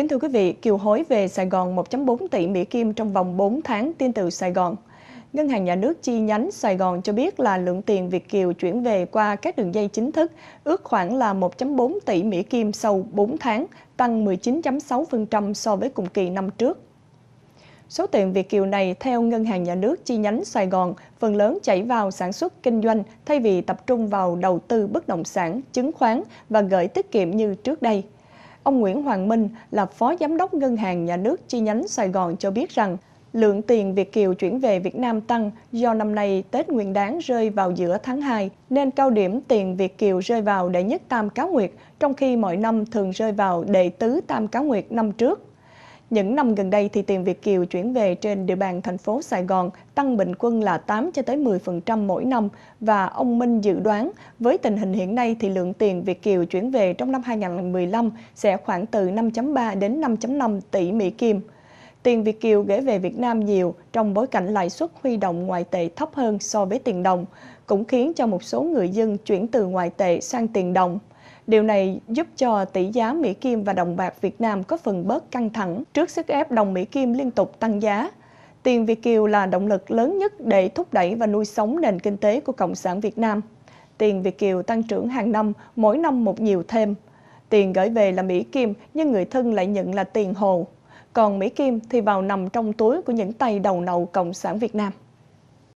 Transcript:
Kính thưa quý vị, kiều hối về Sài Gòn 1.4 tỷ Mỹ Kim trong vòng 4 tháng tin từ Sài Gòn. Ngân hàng nhà nước chi nhánh Sài Gòn cho biết là lượng tiền Việt Kiều chuyển về qua các đường dây chính thức ước khoảng là 1.4 tỷ Mỹ Kim sau 4 tháng, tăng 19.6% so với cùng kỳ năm trước. Số tiền Việt Kiều này theo Ngân hàng Nhà nước chi nhánh Sài Gòn phần lớn chảy vào sản xuất kinh doanh thay vì tập trung vào đầu tư bất động sản, chứng khoán và gửi tiết kiệm như trước đây. Ông Nguyễn Hoàng Minh là Phó Giám đốc Ngân hàng Nhà nước chi nhánh Sài Gòn cho biết rằng lượng tiền Việt Kiều chuyển về Việt Nam tăng do năm nay Tết Nguyên đáng rơi vào giữa tháng 2, nên cao điểm tiền Việt Kiều rơi vào đệ nhất tam Cáo nguyệt, trong khi mọi năm thường rơi vào đệ tứ tam Cáo nguyệt năm trước. Những năm gần đây thì tiền Việt kiều chuyển về trên địa bàn thành phố Sài Gòn tăng bình quân là 8 cho tới 10% mỗi năm và ông Minh dự đoán với tình hình hiện nay thì lượng tiền Việt kiều chuyển về trong năm 2015 sẽ khoảng từ 5.3 đến 5.5 tỷ Mỹ Kim. Tiền Việt kiều gửi về Việt Nam nhiều trong bối cảnh lãi suất huy động ngoại tệ thấp hơn so với tiền đồng, cũng khiến cho một số người dân chuyển từ ngoại tệ sang tiền đồng. Điều này giúp cho tỷ giá Mỹ Kim và đồng bạc Việt Nam có phần bớt căng thẳng trước sức ép đồng Mỹ Kim liên tục tăng giá. Tiền Việt Kiều là động lực lớn nhất để thúc đẩy và nuôi sống nền kinh tế của Cộng sản Việt Nam. Tiền Việt Kiều tăng trưởng hàng năm, mỗi năm một nhiều thêm. Tiền gửi về là Mỹ Kim, nhưng người thân lại nhận là tiền hồ. Còn Mỹ Kim thì vào nằm trong túi của những tay đầu nậu Cộng sản Việt Nam.